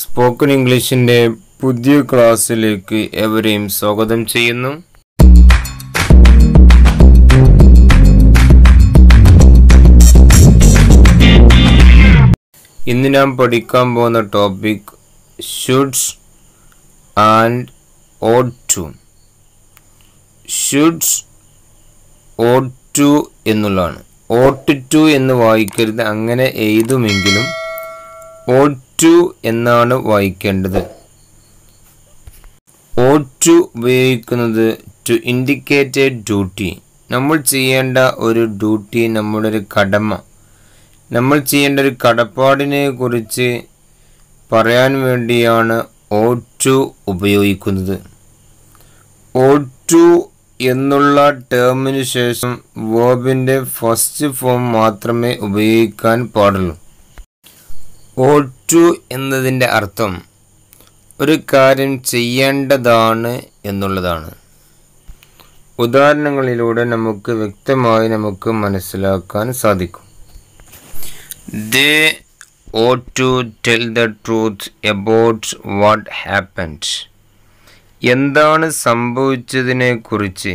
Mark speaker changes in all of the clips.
Speaker 1: spoken ഇംഗ്ലീഷിൻ്റെ പുതിയ ക്ലാസ്സിലേക്ക് എവരെയും സ്വാഗതം ചെയ്യുന്നു ഇന്ന് നാം പഠിക്കാൻ പോകുന്ന topic shoulds and ought to shoulds ought to എന്നുള്ളതാണ് ഓട്ട് ടു എന്ന് വായിക്കരുത് അങ്ങനെ എഴുതുമെങ്കിലും ഓട്ട് ടു എന്നാണ് വായിക്കേണ്ടത് ഓ ടു ഉപയോഗിക്കുന്നത് ടു ഇൻഡിക്കേറ്റ് എ ഡ്യൂട്ടി നമ്മൾ ചെയ്യേണ്ട ഒരു ഡ്യൂട്ടി നമ്മുടെ ഒരു കടമ നമ്മൾ ചെയ്യേണ്ട ഒരു കടപ്പാടിനെ കുറിച്ച് പറയാൻ വേണ്ടിയാണ് ഓ ടു ഉപയോഗിക്കുന്നത് ഓ ടു എന്നുള്ള ടേമിന് ശേഷം വേബിൻ്റെ ഫസ്റ്റ് ഫോം മാത്രമേ ഉപയോഗിക്കാൻ പാടുള്ളൂ ഓ ടു എന്നതിൻ്റെ അർത്ഥം ഒരു കാര്യം ചെയ്യേണ്ടതാണ് എന്നുള്ളതാണ് ഉദാഹരണങ്ങളിലൂടെ നമുക്ക് വ്യക്തമായി നമുക്ക് മനസ്സിലാക്കാൻ സാധിക്കും they ought to tell the truth about what happened എന്താണ് സംഭവിച്ചതിനെക്കുറിച്ച്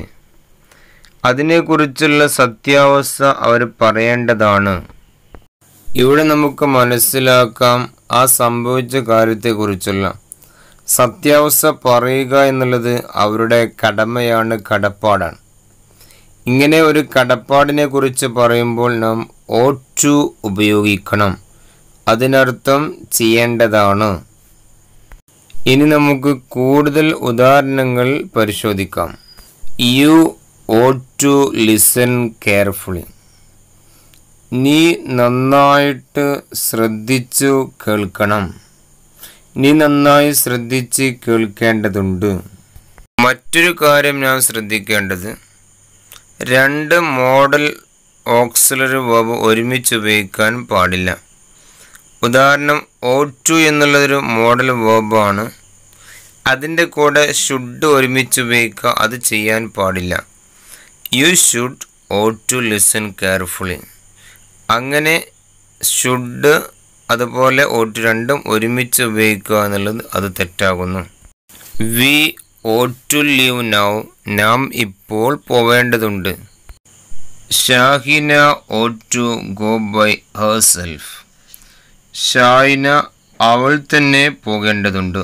Speaker 1: അതിനെക്കുറിച്ചുള്ള സത്യാവസ്ഥ അവർ പറയേണ്ടതാണ് ഇവിടെ നമുക്ക് മനസ്സിലാക്കാം ആ സംഭവിച്ച കാര്യത്തെക്കുറിച്ചുള്ള സത്യാവസ്ഥ പറയുക എന്നുള്ളത് അവരുടെ കടമയാണ് കടപ്പാടാണ് ഇങ്ങനെ ഒരു കടപ്പാടിനെ കുറിച്ച് പറയുമ്പോൾ നാം ടു ഉപയോഗിക്കണം അതിനർത്ഥം ചെയ്യേണ്ടതാണ് ഇനി നമുക്ക് കൂടുതൽ ഉദാഹരണങ്ങൾ പരിശോധിക്കാം you ought to listen carefully നീ നന്നായിട്ട് ശ്രദ്ധിച്ചു കേൾക്കണം നീ നന്നായി ശ്രദ്ധിച്ച് കേൾക്കേണ്ടതുണ്ട് മറ്റൊരു കാര്യം ഞാൻ ശ്രദ്ധിക്കേണ്ടത് രണ്ട് മോഡൽ ഓക്സിലറി വബ് ഒരുമിച്ച് ഉപയോഗിക്കാൻ പാടില്ല ഉദാഹരണം ഓ ടു എന്നുള്ളൊരു മോഡൽ വേബാണ് അതിൻ്റെ കൂടെ ഷുഡ് ഒരുമിച്ച് ഉപയോഗിക്കുക അത് ചെയ്യാൻ പാടില്ല you should ought to listen carefully അങ്ങനെ ഷുഡ് അതുപോലെ ഓട്ട് രണ്ടും ഒരുമിച്ച് ഉപയോഗിക്കുക എന്നുള്ളത് അത് തെറ്റാകുന്നു we ought to leave now നാം ഇപ്പോൾ പോവേണ്ടതുണ്ട് Shahina ought to go by herself Shahina അവൾ തന്നെ പോകേണ്ടതുണ്ട്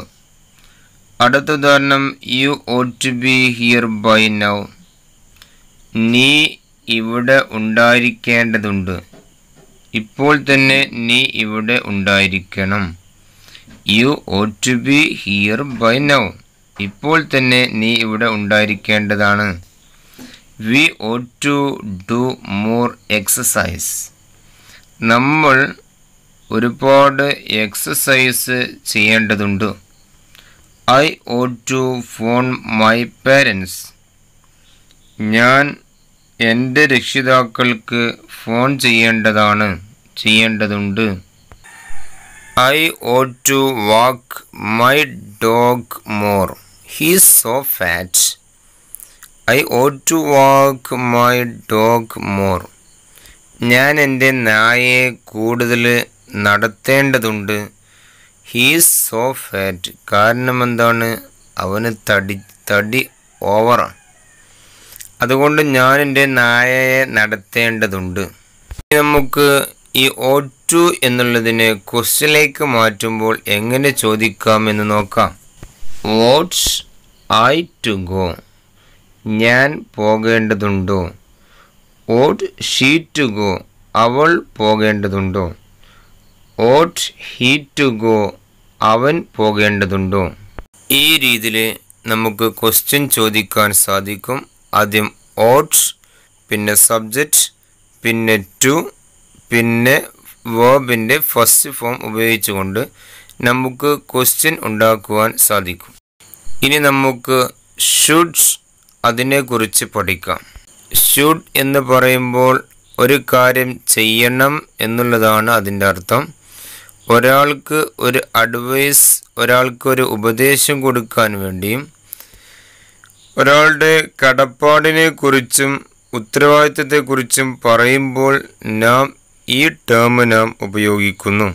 Speaker 1: അടുത്ത ഉദാഹരണം you ought to be here by now നീ ഇവിടെ ഉണ്ടായിരിക്കേണ്ടതുണ്ട് ഇപ്പോൾ തന്നെ നീ ഇവിടെ ഉണ്ടായിരിക്കണം you ought to be here by now ഇപ്പോൾ തന്നെ നീ ഇവിടെ ഉണ്ടായിരിക്കേണ്ടതാണ് we oh to do more exercise നമ്മൾ ഒരുപാട് എക്സസൈസ് ചെയ്യേണ്ടതുണ്ട് I ought to phone my parents ഞാൻ എൻ്റെ രക്ഷിതാക്കൾക്ക് ഫോൺ ചെയ്യേണ്ടതാണ് ചെയ്യേണ്ടതുണ്ട് I ought to walk my dog more he's so fat I ought to walk my dog more ഞാൻ എൻ്റെ നായയെ കൂടുതൽ നടത്തേണ്ടതുണ്ട് ഹീസ് സോ ഫാറ്റ് കാരണം എന്താണ് അവന് തടി തടി ഓവറാണ് അതുകൊണ്ട് ഞാൻ എൻ്റെ നായയെ നടത്തേണ്ടതുണ്ട് നമുക്ക് ഈ ഓ ടു എന്നുള്ളതിനെ ക്വസ്റ്റിലേക്ക് മാറ്റുമ്പോൾ എങ്ങനെ ചോദിക്കാം എന്ന് നോക്കാം വാട്ട്സ് ഐ ടു ഗോ ഞാൻ പോകേണ്ടതുണ്ടോ ഓട്ട് ഷീ ടു ഗോ അവൾ പോകേണ്ടതുണ്ടോ ഓട്ട് ഹീ ടു ഗോ അവൻ പോകേണ്ടതുണ്ടോ ഈ രീതിയിൽ നമുക്ക് ക്വസ്റ്റ്യൻ ചോദിക്കാൻ സാധിക്കും ആദ്യം ഓട്സ് പിന്നെ സബ്ജക്റ്റ് പിന്നെ ടു പിന്നെ വേബിൻ്റെ ഫസ്റ്റ് ഫോം ഉപയോഗിച്ചുകൊണ്ട് നമുക്ക് ക്വസ്റ്റ്യൻ ഉണ്ടാക്കുവാൻ സാധിക്കും ഇനി നമുക്ക് ഷുഡ്സ് അതിനെക്കുറിച്ച് പഠിക്കാം ഷുഡ് എന്ന് പറയുമ്പോൾ ഒരു കാര്യം ചെയ്യണം എന്നുള്ളതാണ് അതിൻ്റെ അർത്ഥം ഒരാൾക്ക് ഒരു അഡ്വൈസ് ഒരാൾക്ക് ഒരു ഉപദേശം കൊടുക്കാൻ വേണ്ടിയും ഒരാളുടെ കടപ്പാടിനെ കുറിച്ചും ഉത്തരവാദിത്തത്തെക്കുറിച്ചും പറയുമ്പോൾ നാം ഈ ടേമ് നാം ഉപയോഗിക്കുന്നു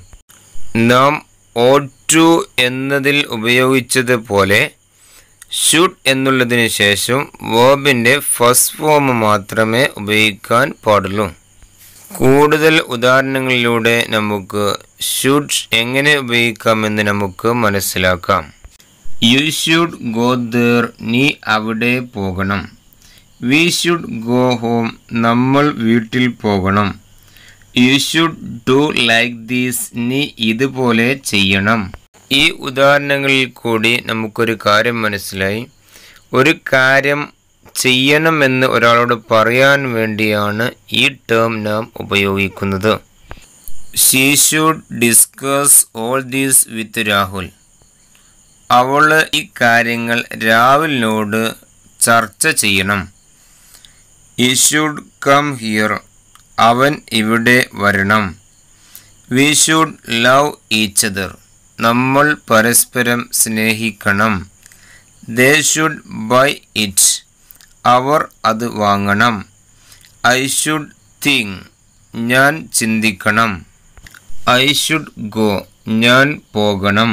Speaker 1: നാം ഓട്ട് ടു എന്നതിൽ ഉപയോഗിച്ചത് പോലെ ഷുഡ് എന്നുള്ളതിന് ശേഷം വേബിൻ്റെ ഫസ്റ്റ് ഫോം മാത്രമേ ഉപയോഗിക്കാൻ പാടുള്ളൂ കൂടുതൽ ഉദാഹരണങ്ങളിലൂടെ നമുക്ക് ഷുഡ് എങ്ങനെ ഉപയോഗിക്കാമെന്ന് നമുക്ക് മനസ്സിലാക്കാം യു ഷുഡ് ഗോ ദേർ നീ അവിടെ പോകണം വി ഷുഡ് ഗോ ഹോം നമ്മൾ വീട്ടിൽ പോകണം you should do like these നീ ഇതുപോലെ ചെയ്യണം ഈ ഉദാഹരണങ്ങളിൽ കൂടി നമുക്കൊരു കാര്യം മനസ്സിലായി ഒരു കാര്യം ചെയ്യണമെന്ന് ഒരാളോട് പറയാൻ വേണ്ടിയാണ് ഈ ടേം നാം ഉപയോഗിക്കുന്നത് she should discuss all these with Rahul അവൾ ഈ കാര്യങ്ങൾ രാഹുലിനോട് ചർച്ച ചെയ്യണം ഈ ഷുഡ് കം ഹിയർ അവൻ ഇവിടെ വരണം വി ഷുഡ് ലവ് ഈച്ചതർ നമ്മൾ പരസ്പരം സ്നേഹിക്കണം ദേ ഷുഡ് ബൈ ഇറ്റ് അവർ അത് വാങ്ങണം ഐ ഷുഡ് തിങ്ക് ഞാൻ ചിന്തിക്കണം ഐ ഷുഡ് ഗോ ഞാൻ പോകണം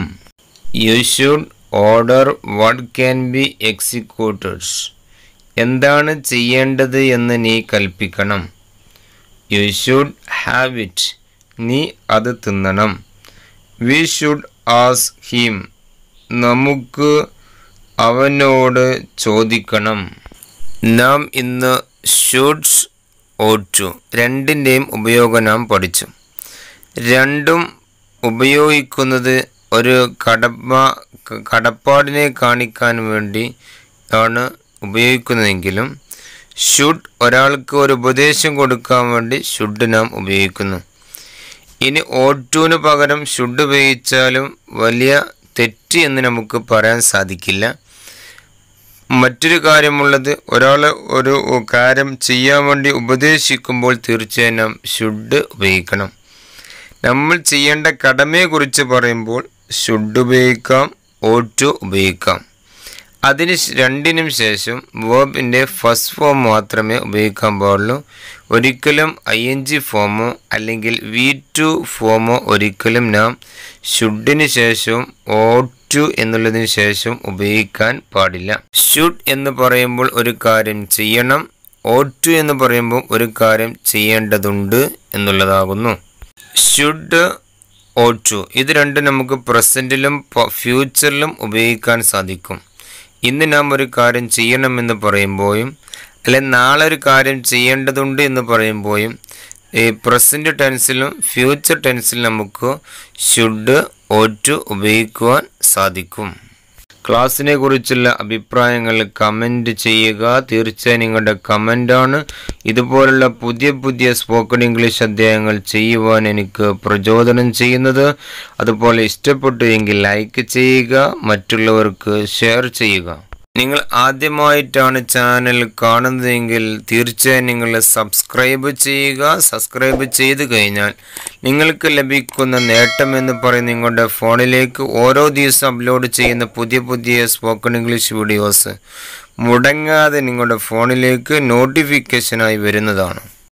Speaker 1: you should order what can be executors എന്താണ് ചെയ്യേണ്ടത് എന്ന് നീ കൽപ്പിക്കണം യു ഷുഡ് ഹാവ് ഇറ്റ് നീ അത് തിന്നണം വി ഷുഡ് ആസ് ഹീം നമുക്ക് അവനോട് ചോദിക്കണം നാം ഇന്ന് ഷുഡ്സ് ഓറ്റു രണ്ടിൻ്റെയും ഉപയോഗം നാം പഠിച്ചു രണ്ടും ഉപയോഗിക്കുന്നത് ഒരു കടപ്പ കടപ്പാടിനെ കാണിക്കാൻ വേണ്ടി ആണ് ഉപയോഗിക്കുന്നതെങ്കിലും ഷുഡ് ഒരാൾക്ക് ഒരു ഉപദേശം കൊടുക്കാൻ വേണ്ടി ഷുഡ് നാം ഉപയോഗിക്കുന്നു ഇനി ഓട്ടുവിന് പകരം ഷുഡ് ഉപയോഗിച്ചാലും വലിയ തെറ്റ് എന്ന് നമുക്ക് പറയാൻ സാധിക്കില്ല മറ്റൊരു കാര്യമുള്ളത് ഒരാളെ ഒരു കാര്യം ചെയ്യാൻ വേണ്ടി ഉപദേശിക്കുമ്പോൾ തീർച്ചയായും നാം ഷുഡ് ഉപയോഗിക്കണം നമ്മൾ ചെയ്യേണ്ട കടമയെക്കുറിച്ച് പറയുമ്പോൾ ഷുഡ് ഉപയോഗിക്കാം ഓട്ട് ടു ഉപയോഗിക്കാം അതിന് രണ്ടിനും ശേഷം വേബിൻ്റെ ഫസ്റ്റ് ഫോം മാത്രമേ ഉപയോഗിക്കാൻ പാടുള്ളൂ ഒരിക്കലും ഐ എൻ ജി ഫോമോ അല്ലെങ്കിൽ വി ടു ഫോമോ ഒരിക്കലും നാം ഷുഡിന് ശേഷവും ഓട്ടു എന്നുള്ളതിന് ശേഷം ഉപയോഗിക്കാൻ പാടില്ല ഷുഡ് എന്ന് പറയുമ്പോൾ ഒരു കാര്യം ചെയ്യണം ഓട്ടു എന്ന് പറയുമ്പോൾ ഒരു കാര്യം ചെയ്യേണ്ടതുണ്ട് എന്നുള്ളതാകുന്നു ഷുഡ് ഒ ടു ഇത് രണ്ടും നമുക്ക് പ്രസൻറ്റിലും ഫ്യൂച്ചറിലും ഉപയോഗിക്കാൻ സാധിക്കും ഇന്ന് നാം ഒരു കാര്യം ചെയ്യണമെന്ന് പറയുമ്പോഴും അല്ലെ നാളെ ഒരു കാര്യം ചെയ്യേണ്ടതുണ്ട് എന്ന് പറയുമ്പോഴും ഈ പ്രസൻറ്റ് ടെൻസിലും ഫ്യൂച്ചർ ടെൻസിലും നമുക്ക് ഷുഡ് ഒ ടു ഉപയോഗിക്കുവാൻ സാധിക്കും ക്ലാസ്സിനെ കുറിച്ചുള്ള അഭിപ്രായങ്ങൾ കമൻറ്റ് ചെയ്യുക തീർച്ചയായും നിങ്ങളുടെ കമൻ്റാണ് ഇതുപോലുള്ള പുതിയ പുതിയ സ്പോക്കൺ ഇംഗ്ലീഷ് അധ്യായങ്ങൾ ചെയ്യുവാൻ എനിക്ക് പ്രചോദനം ചെയ്യുന്നത് അതുപോലെ ഇഷ്ടപ്പെട്ടു എങ്കിൽ ലൈക്ക് ചെയ്യുക മറ്റുള്ളവർക്ക് ഷെയർ ചെയ്യുക നിങ്ങൾ ആദ്യമായിട്ടാണ് ചാനൽ കാണുന്നതെങ്കിൽ തീർച്ചയായും നിങ്ങൾ സബ്സ്ക്രൈബ് ചെയ്യുക സബ്സ്ക്രൈബ് ചെയ്ത് കഴിഞ്ഞാൽ നിങ്ങൾക്ക് ലഭിക്കുന്ന നേട്ടം എന്ന് പറയുന്ന നിങ്ങളുടെ ഫോണിലേക്ക് ഓരോ ദിവസം അപ്ലോഡ് ചെയ്യുന്ന പുതിയ പുതിയ സ്പോക്കൺ ഇംഗ്ലീഷ് വീഡിയോസ് മുടങ്ങാതെ നിങ്ങളുടെ ഫോണിലേക്ക് നോട്ടിഫിക്കേഷനായി വരുന്നതാണ്